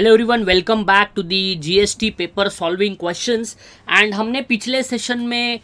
Hello everyone welcome back to the GST paper solving questions and हमने पिछले session में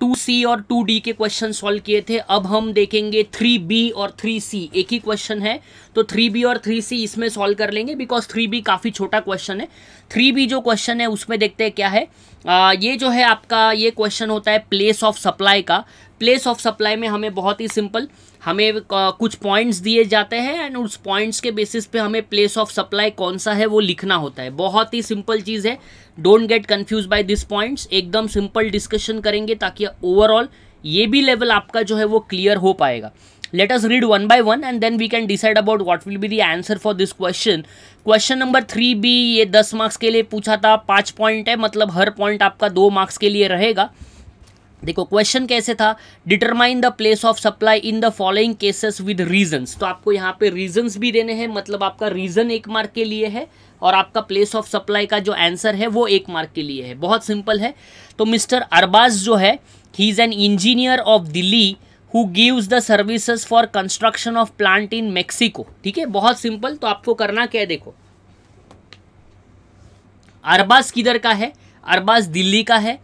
two uh, C और two D के question solve किए थे अब हम देखेंगे थ्री बी और थ्री सी एक ही क्वेश्चन है तो थ्री बी और थ्री सी इसमें सॉल्व कर लेंगे बिकॉज थ्री बी काफ़ी छोटा क्वेश्चन है थ्री बी जो क्वेश्चन है उसमें देखते हैं क्या है uh, ये जो है आपका ये क्वेश्चन होता है प्लेस ऑफ सप्लाई का प्लेस ऑफ सप्लाई में हमें बहुत ही सिंपल हमें कुछ पॉइंट्स दिए जाते हैं एंड उस पॉइंट्स के बेसिस पे हमें प्लेस ऑफ सप्लाई कौन सा है वो लिखना होता है बहुत ही सिंपल चीज़ है don't get confuse by this points एकदम सिंपल डिस्कशन करेंगे ताकि ओवरऑल ये भी लेवल आपका जो है वो क्लियर हो पाएगा let us read one by one and then we can decide about what will be the answer for this question question number three B ये दस मार्क्स के लिए पूछा था पाँच पॉइंट है मतलब हर पॉइंट आपका दो मार्क्स के लिए रहेगा देखो क्वेश्चन कैसे था determine the place of supply in the following cases with reasons तो आपको यहाँ पे रीजंस भी देने हैं मतलब आपका रीजन एक मार्क के लिए है और आपका प्लेस ऑफ सप्लाई का जो आंसर है वो एक मार्क के लिए है बहुत सिंपल है तो मिस्टर अरबाज जो है he is an engineer of Delhi who gives the services for construction of plant in Mexico ठीक है बहुत सिंपल तो आपको करना क्या है देखो अरबाज किधर का है अरबाज दिल्ली का है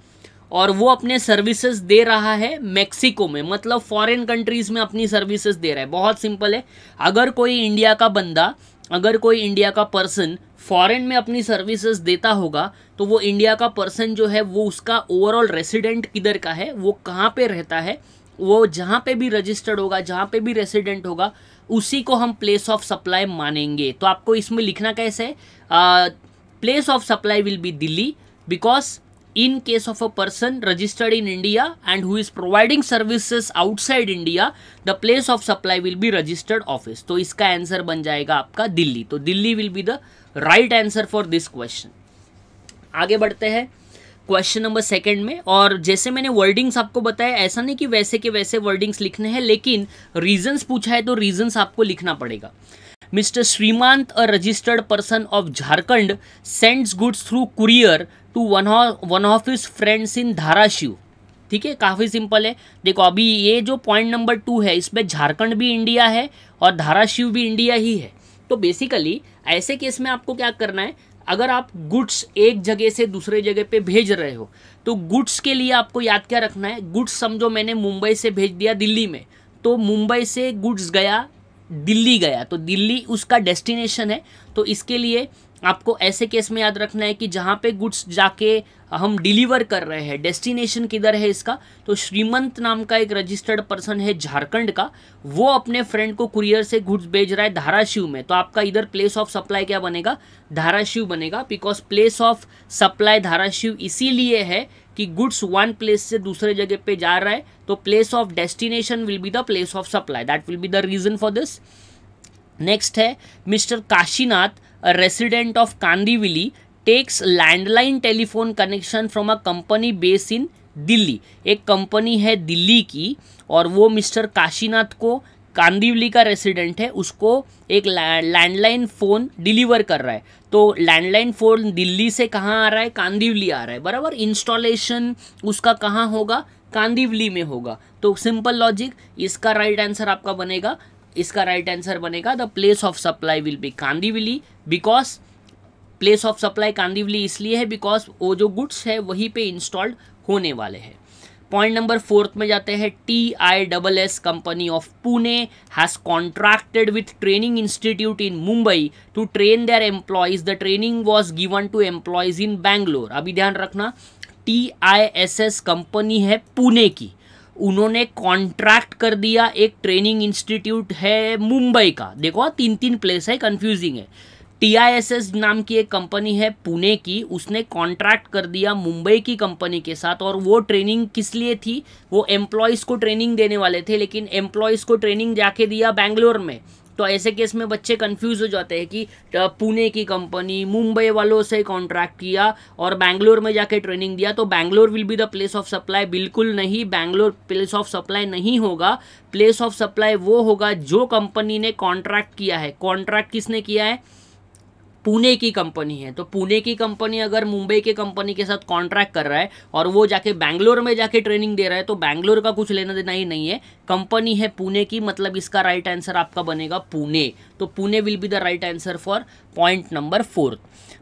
और वो अपने सर्विसेज दे रहा है मेक्सिको में मतलब फॉरेन कंट्रीज में अपनी सर्विसेज दे रहा है बहुत सिंपल है अगर कोई इंडिया का बंदा अगर कोई इंडिया का पर्सन फॉरेन में अपनी सर्विसेज देता होगा तो वो इंडिया का पर्सन जो है वो उसका ओवरऑल रेसिडेंट किधर का है वो कहाँ पे रहता है वो जहाँ पे भी रजिस्टर्ड होगा जहाँ पे भी रेसिडेंट होगा उसी को हम प्लेस ऑफ सप्लाई मानेंगे तो आपको इसमें लिखना कैसे है place of supply will be Delhi because in case of a person registered in India and who is providing services outside India, the place of supply will be registered office. तो इसका answer बन जाएगा आपका दिल्ली तो Delhi will be the right answer for this question आगे बढ़ते हैं question number second में और जैसे मैंने वर्डिंग्स आपको बताया ऐसा नहीं कि वैसे के वैसे वर्डिंग्स लिखने हैं लेकिन रीजंस पूछा है तो रीजंस आपको लिखना पड़ेगा mister Shrimant a registered person of Jharkhand sends goods through courier to one one of his friends in Dharashiv ठीक है काफ़ी सिंपल है देखो अभी ये जो पॉइंट नंबर टू है इसमें झारखंड भी इंडिया है और धाराशिव भी इंडिया ही है तो बेसिकली ऐसे केस में आपको क्या करना है अगर आप गुड्स एक जगह से दूसरे जगह पे भेज रहे हो तो गुड्स के लिए आपको याद क्या रखना है गुड्स समझो मैंने मुंबई से भेज दिया दिल्ली में तो मुंबई से गुड्स गया दिल्ली गया तो दिल्ली उसका डेस्टिनेशन है तो इसके लिए आपको ऐसे केस में याद रखना है कि जहाँ पे गुड्स जाके हम डिलीवर कर रहे हैं डेस्टिनेशन किधर है इसका तो श्रीमंत नाम का एक रजिस्टर्ड पर्सन है झारखंड का वो अपने फ्रेंड को कुरियर से गुड्स भेज रहा है धाराशिव में तो आपका इधर प्लेस ऑफ सप्लाई क्या बनेगा धाराशिव बनेगा because place of supply Dharashiv इसीलिए है कि गुड्स वन प्लेस से दूसरे जगह पे जा रहा है तो place of destination will be the place of supply that will be the reason for this next है mister Kashinath resident of Kandivali takes landline telephone connection from a company base in Delhi एक कंपनी है दिल्ली की और वो मिस्टर काशीनाथ को कांदिवली का resident है उसको एक लैंडलाइन फ़ोन डिलीवर कर रहा है तो लैंडलाइन फ़ोन दिल्ली से कहाँ आ रहा है कांदिवली आ रहा है बराबर इंस्टॉलेशन उसका कहाँ होगा कांदिवली में होगा तो सिंपल लॉजिक इसका राइट आंसर आपका बनेगा इसका राइट आंसर बनेगा the place of supply will be Kandivali because place of supply Kandivali इसलिए है बिकॉज वो जो गुड्स है वहीं पे इंस्टॉल्ड होने वाले हैं पॉइंट नंबर फोर्थ में जाते हैं T I double S company of Pune has contracted with training institute in Mumbai to train their employees the training was given to employees in Bangalore अभी ध्यान रखना T I S S company है पुणे की उन्होंने contract कर दिया एक ट्रेनिंग इंस्टीट्यूट है मुंबई का देखो तीन तीन प्लेस है कंफ्यूजिंग है टीआईएसएस नाम की एक कंपनी है पुणे की उसने कॉन्ट्रैक्ट कर दिया मुंबई की कंपनी के साथ और वो ट्रेनिंग किस लिए थी वो एम्प्लॉयज़ को ट्रेनिंग देने वाले थे लेकिन एम्प्लॉयज़ को ट्रेनिंग जाके दिया बैंगलोर में तो ऐसे केस में बच्चे कंफ्यूज हो जाते हैं कि पुणे की कंपनी मुंबई वालों से कॉन्ट्रैक्ट किया और बैंगलोर में जाके ट्रेनिंग दिया तो Bangalore will be the place of supply बिल्कुल नहीं बैंगलोर प्लेस ऑफ सप्लाई नहीं होगा प्लेस ऑफ सप्लाई वो होगा जो कंपनी ने कॉन्ट्रैक्ट किया है कॉन्ट्रैक्ट किसने किया है पुणे की कंपनी है तो पुणे की कंपनी अगर मुंबई के कंपनी के साथ कॉन्ट्रैक्ट कर रहा है और वो जाके बैंगलोर में जाके ट्रेनिंग दे रहा है तो बैंगलोर का कुछ लेना देना ही नहीं है कंपनी है पुणे की मतलब इसका राइट आंसर आपका बनेगा पुणे तो Pune will be the right answer for point number fourth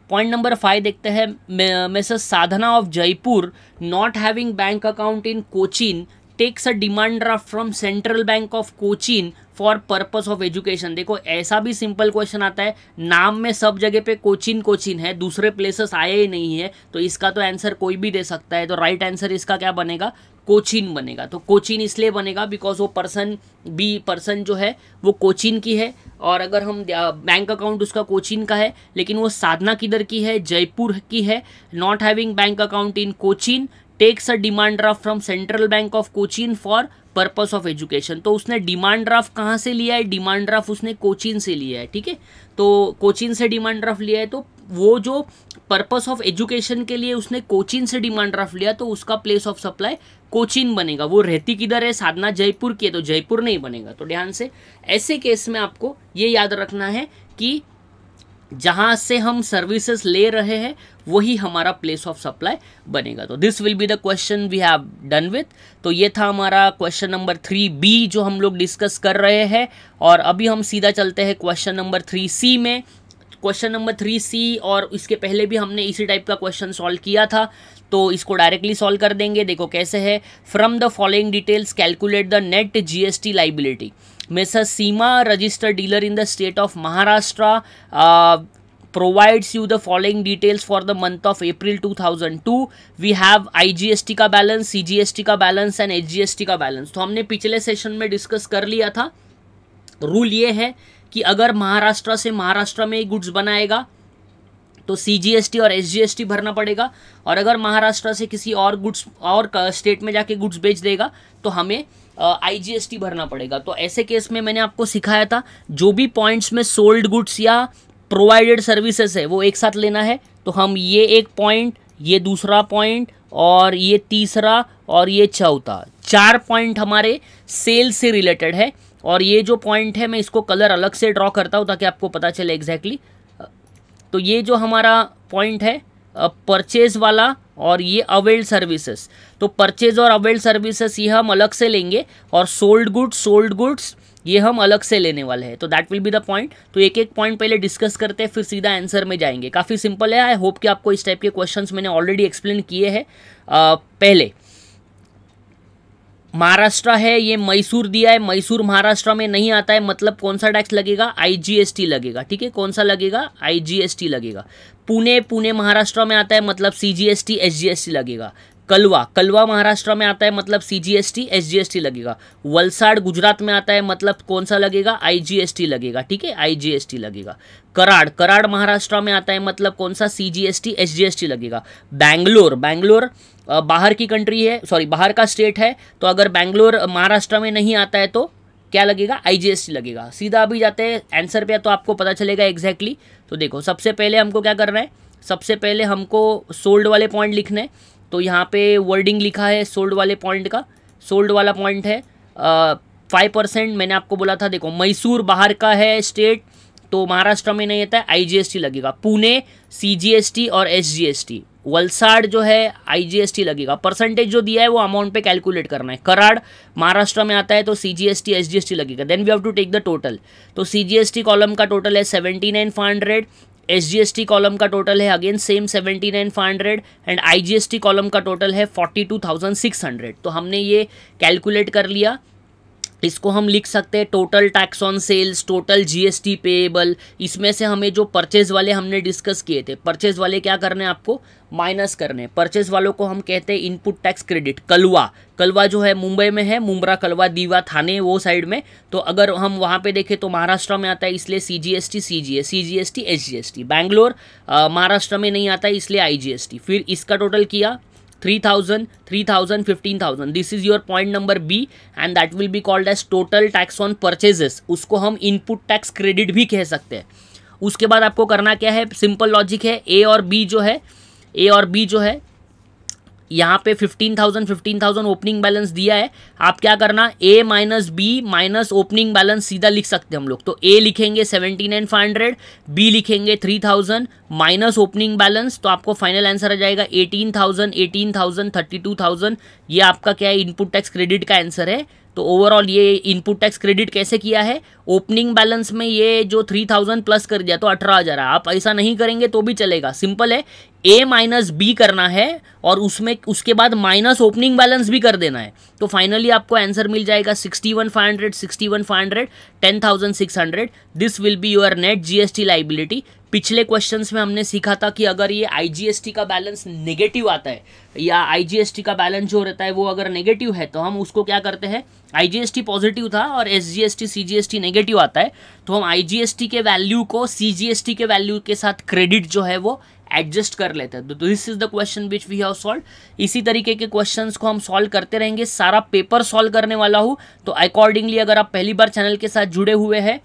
point number five देखते हैं messrs Sadhana of Jaipur not having bank account in Cochin takes a demand draft from central bank of Cochin for purpose of education देखो ऐसा भी simple question आता है नाम में सब जगह पे कोचिन कोचिन है दूसरे प्लेसेस आए ही नहीं है तो इसका तो आंसर कोई भी दे सकता है तो राइट आंसर इसका क्या बनेगा कोचिन बनेगा तो कोचिन इसलिए बनेगा बिकॉज वो पर्सन बी पर्सन जो है वो कोचिन की है और अगर हम बैंक अकाउंट उसका कोचिन का है लेकिन वो साधना किधर की है जयपुर की है not having bank account in Cochin takes a demand draft from central bank of Cochin for purpose of education तो उसने डिमांड ड्राफ्ट कहाँ से लिया है डिमांड ड्राफ्ट उसने कोचिन से लिया है ठीक है तो कोचिन से डिमांड ड्राफ्ट लिया है तो वो जो पर्पस ऑफ एजुकेशन के लिए उसने कोचिन से डिमांड ड्राफ्ट लिया तो उसका प्लेस ऑफ सप्लाई कोचिन बनेगा वो रहती किधर है साधना जयपुर की है तो जयपुर नहीं बनेगा तो ध्यान से ऐसे केस में आपको ये याद रखना है कि जहाँ से हम सर्विसेज ले रहे हैं वही हमारा प्लेस ऑफ सप्लाई बनेगा तो this will be the question we have done with तो ये था हमारा क्वेश्चन नंबर थ्री बी जो हम लोग डिस्कस कर रहे हैं और अभी हम सीधा चलते हैं क्वेश्चन नंबर थ्री सी में क्वेश्चन नंबर थ्री सी और इसके पहले भी हमने इसी टाइप का क्वेश्चन सॉल्व किया था तो इसको डायरेक्टली सॉल्व कर देंगे देखो कैसे है from the following details calculate the net GST liability Mrs. Seema, registered dealer in the state of Maharashtra, uh, provides you the following details for the month of April 2002. We have IGST का balance, CGST का balance and HGST का balance. तो हमने पिछले session में discuss कर लिया था Rule ये है कि अगर महाराष्ट्र से महाराष्ट्र में गुड्स बनाएगा तो सी और एस भरना पड़ेगा और अगर महाराष्ट्र से किसी और गुड्स और स्टेट में जाके गुड्स बेच देगा तो हमें आईजीएसटी भरना पड़ेगा तो ऐसे केस में मैंने आपको सिखाया था जो भी पॉइंट्स में सोल्ड गुड्स या प्रोवाइडेड सर्विसेज है वो एक साथ लेना है तो हम ये एक पॉइंट ये दूसरा पॉइंट और ये तीसरा और ये चौथा चार पॉइंट हमारे सेल से रिलेटेड है और ये जो पॉइंट है मैं इसको कलर अलग से ड्रॉ करता हूँ ताकि आपको पता चले एग्जैक्टली exactly. तो ये जो हमारा पॉइंट है परचेज वाला और ये अवेल्ड सर्विसेज तो परचेज और अवेल्ड सर्विसेज ये हम अलग से लेंगे और सोल्ड गुड्स सोल्ड गुड्स ये हम अलग से लेने वाले हैं तो that will be the point तो एक एक पॉइंट पहले डिस्कस करते हैं फिर सीधा आंसर में जाएंगे काफ़ी सिंपल है आई होप कि आपको इस टाइप के क्वेश्चंस मैंने ऑलरेडी एक्सप्लेन किए हैं पहले महाराष्ट्र है ये मैसूर दिया है मैसूर महाराष्ट्र में नहीं आता है मतलब कौन सा टैक्स लगेगा आईजीएसटी लगेगा ठीक है कौन सा लगेगा आईजीएसटी लगेगा पुणे पुणे महाराष्ट्र में आता है मतलब सीजीएसटी एसजीएसटी लगेगा कलवा कलवा महाराष्ट्र में आता है मतलब C G S T S G S T लगेगा वलसाड़ गुजरात में आता है मतलब कौन सा लगेगा आई जी एस टी लगेगा ठीक है आई जी एस टी लगेगा कराड़ कराड़ महाराष्ट्र में आता है मतलब कौन सा C G S T S G S T लगेगा बैंगलोर बैंगलोर बाहर की कंट्री है सॉरी बाहर का स्टेट है तो अगर बैंगलोर महाराष्ट्र में नहीं आता है तो क्या लगेगा आईजीएसटी लगेगा सीधा अभी जाते हैं आंसर पे तो आपको पता चलेगा एग्जैक्टली exactly. तो देखो सबसे पहले हमको क्या करना है सबसे पहले हमको सोल्ड वाले पॉइंट लिखने तो यहाँ पे वर्डिंग लिखा है सोल्ड वाले पॉइंट का सोल्ड वाला पॉइंट है फाइव परसेंट मैंने आपको बोला था देखो मैसूर बाहर का है स्टेट तो महाराष्ट्र में नहीं आता है आईजीएसटी लगेगा पुणे सीजीएसटी और एसजीएसटी वलसाड जो है आईजीएसटी लगेगा परसेंटेज जो दिया है वो अमाउंट पे कैलकुलेट करना है कराड़ महाराष्ट्र में आता है तो सीजीएसटी एसजीएसटी लगेगा then we have to take the total तो सीजीएसटी कॉलम का टोटल है seventy nine five hundred S S G T column का टोटल है again same seventy nine five hundred and I G S T column का total है forty two thousand six hundred तो हमने ये calculate कर लिया इसको हम लिख सकते हैं total tax on sales total GST payable इसमें से हमें जो परचेज वाले हमने डिस्कस किए थे परचेज वाले क्या करने आपको माइनस करने परचेज वालों को हम कहते हैं input tax credit Kalwa Kalwa जो है मुंबई में है मुमरा कलवा दीवा थाने वो साइड में तो अगर हम वहाँ पे देखें तो महाराष्ट्र में आता है इसलिए C G S T C G S C G S T H G S T Bangalore Maharashtra में नहीं आता इसलिए आई जी एस टी फिर इसका टोटल किया three thousand three thousand fifteen thousand this is your point number B and that will be called as total tax on purchases उसको हम input tax credit भी कह सकते हैं उसके बाद आपको करना क्या है सिंपल लॉजिक है ए और बी जो है ए और बी जो है यहाँ पे fifteen thousand fifteen thousand opening balance दिया है आप क्या करना A minus B minus opening balance सीधा लिख सकते हैं हम लोग तो ए लिखेंगे seventy nine five hundred B लिखेंगे three thousand minus opening balance तो आपको फाइनल आंसर आ जाएगा eighteen thousand eighteen thousand thirty two thousand ये आपका क्या है इनपुट टैक्स क्रेडिट का आंसर है तो ओवरऑल ये इनपुट टैक्स क्रेडिट कैसे किया है ओपनिंग बैलेंस में ये जो थ्री थाउजेंड प्लस कर दिया तो अठारह हज़ार आप ऐसा नहीं करेंगे तो भी चलेगा सिंपल है ए माइनस बी करना है और उसमें उसके बाद माइनस ओपनिंग बैलेंस भी कर देना है तो फाइनली आपको आंसर मिल जाएगा sixty one five hundred sixty one five hundred ten thousand six hundred this will be your net GST liability पिछले क्वेश्चंस में हमने सीखा था कि अगर ये आईजीएसटी का बैलेंस नेगेटिव आता है या आईजीएसटी का बैलेंस जो रहता है वो अगर नेगेटिव है तो हम उसको क्या करते हैं आईजीएसटी पॉजिटिव था और एसजीएसटी सीजीएसटी नेगेटिव आता है तो हम आईजीएसटी के वैल्यू को सीजीएसटी के वैल्यू के साथ क्रेडिट जो है वो एडजस्ट कर लेते हैं तो this is the question which we have solve इसी तरीके के क्वेश्चन को हम सॉल्व करते रहेंगे सारा पेपर सॉल्व करने वाला हूँ तो अकॉर्डिंगली अगर आप पहली बार चैनल के साथ जुड़े हुए हैं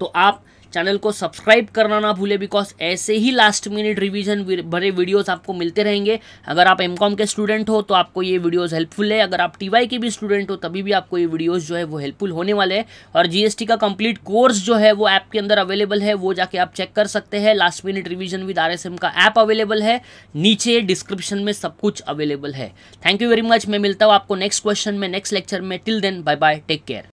तो आप चैनल को सब्सक्राइब करना ना भूले बिकॉज ऐसे ही लास्ट मिनट रिविजन भरे वीडियोस आपको मिलते रहेंगे अगर आप एम के स्टूडेंट हो तो आपको ये वीडियोस हेल्पफुल है अगर आप टी के भी स्टूडेंट हो तभी भी आपको ये वीडियोस जो है वो हेल्पफुल होने वाले हैं और जीएसटी का कंप्लीट कोर्स जो है वो ऐप के अंदर अवेलेबल है वो जाके आप चेक कर सकते हैं last minute revision with R का ऐप अवेलेबल है नीचे डिस्क्रिप्शन में सब कुछ अवेलेबल है थैंक यू वेरी मच मैं मिलता हूँ आपको नेक्स्ट क्वेश्चन में नेक्स्ट लेक्चर में till then bye bye take care